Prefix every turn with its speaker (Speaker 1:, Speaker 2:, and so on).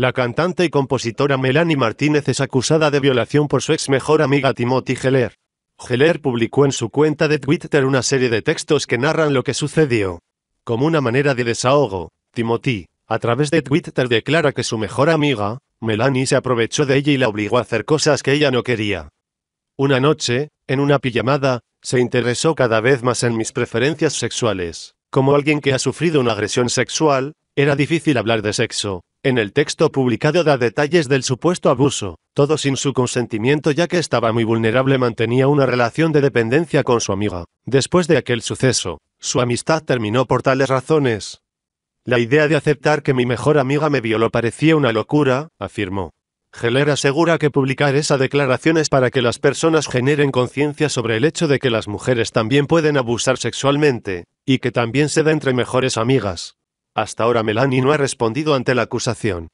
Speaker 1: La cantante y compositora Melanie Martínez es acusada de violación por su ex mejor amiga Timothy Heller. Heller publicó en su cuenta de Twitter una serie de textos que narran lo que sucedió. Como una manera de desahogo, Timothy, a través de Twitter declara que su mejor amiga, Melanie, se aprovechó de ella y la obligó a hacer cosas que ella no quería. Una noche, en una pijamada, se interesó cada vez más en mis preferencias sexuales. Como alguien que ha sufrido una agresión sexual, era difícil hablar de sexo, en el texto publicado da detalles del supuesto abuso, todo sin su consentimiento ya que estaba muy vulnerable mantenía una relación de dependencia con su amiga. Después de aquel suceso, su amistad terminó por tales razones. La idea de aceptar que mi mejor amiga me violó parecía una locura, afirmó. Heller asegura que publicar esa declaración es para que las personas generen conciencia sobre el hecho de que las mujeres también pueden abusar sexualmente, y que también se da entre mejores amigas. Hasta ahora Melanie no ha respondido ante la acusación.